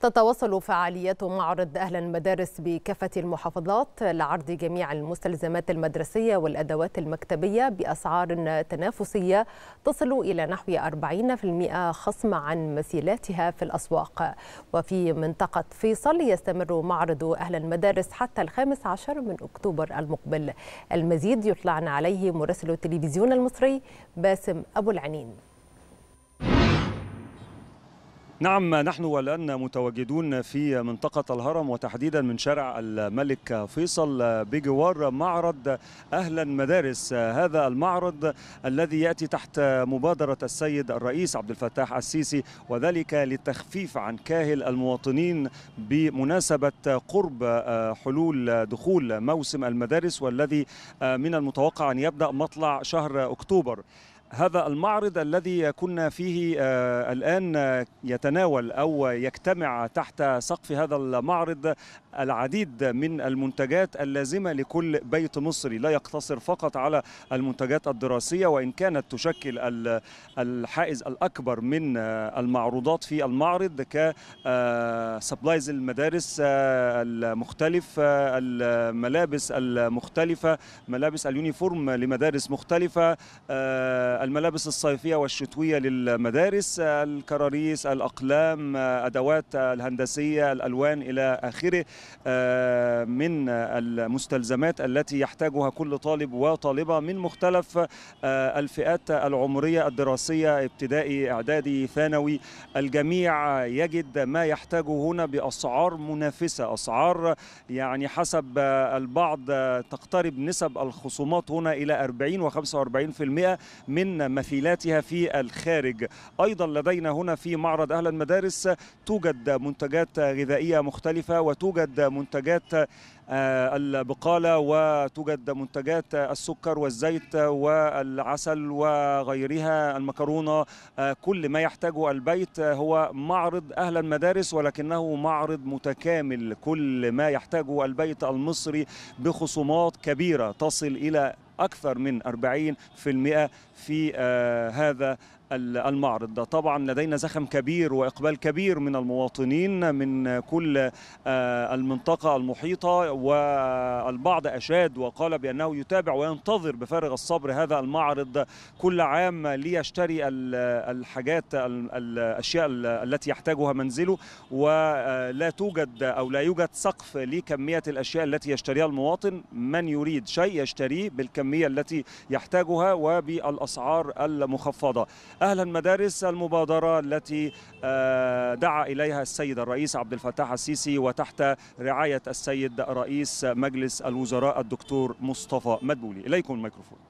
تتواصل فعاليات معرض أهل المدارس بكافة المحافظات لعرض جميع المستلزمات المدرسية والأدوات المكتبية بأسعار تنافسية تصل إلى نحو 40% خصم عن مثيلاتها في الأسواق وفي منطقة فيصل يستمر معرض أهل المدارس حتى الخامس عشر من أكتوبر المقبل المزيد يطلعنا عليه مراسل التلفزيون المصري باسم أبو العنين نعم نحن والآن متواجدون في منطقة الهرم وتحديدا من شارع الملك فيصل بجوار معرض أهلا مدارس هذا المعرض الذي يأتي تحت مبادرة السيد الرئيس عبد الفتاح السيسي وذلك للتخفيف عن كاهل المواطنين بمناسبة قرب آه، حلول دخول موسم المدارس والذي آه، من المتوقع أن يبدأ مطلع شهر أكتوبر هذا المعرض الذي كنا فيه آه، الآن يتناول أو يجتمع تحت سقف هذا المعرض العديد من المنتجات اللازمة لكل بيت مصري لا يقتصر فقط على المنتجات الدراسية وإن كانت تشكل الحائز الأكبر من آه، المعروضات في المعرض كسبلايز آه، المدارس المختلف الملابس المختلفة ملابس اليونيفورم لمدارس مختلفة الملابس الصيفية والشتوية للمدارس الكراريس الأقلام أدوات الهندسية الألوان إلى آخره آه، من المستلزمات التي يحتاجها كل طالب وطالبة من مختلف آه، الفئات العمرية الدراسية ابتدائي إعدادي ثانوي الجميع يجد ما يحتاجه هنا بأسعار منافسة أسعار يعني حسب البعض تقترب نسب الخصومات هنا إلى 40 و45% من من مثيلاتها في الخارج أيضا لدينا هنا في معرض أهل المدارس توجد منتجات غذائية مختلفة وتوجد منتجات آه، البقالة وتوجد منتجات السكر والزيت والعسل وغيرها المكرونة آه، كل ما يحتاجه البيت هو معرض أهل المدارس ولكنه معرض متكامل كل ما يحتاجه البيت المصري بخصومات كبيرة تصل إلى أكثر من 40% في آه، هذا المعرض طبعا لدينا زخم كبير وإقبال كبير من المواطنين من كل آه، المنطقة المحيطة والبعض أشاد وقال بأنه يتابع وينتظر بفارغ الصبر هذا المعرض كل عام ليشتري الحاجات الأشياء التي يحتاجها منزله ولا آه، توجد أو لا يوجد سقف لكمية الأشياء التي يشتريها المواطن من يريد شيء يشتريه بالكمية التي يحتاجها وبالأسعار المخفضة أهل المدارس المبادرة التي آه، دعا إليها السيد الرئيس عبد الفتاح السيسي وتحت رعاية السيد رئيس مجلس الوزراء الدكتور مصطفى مدبولي إليكم الميكروفون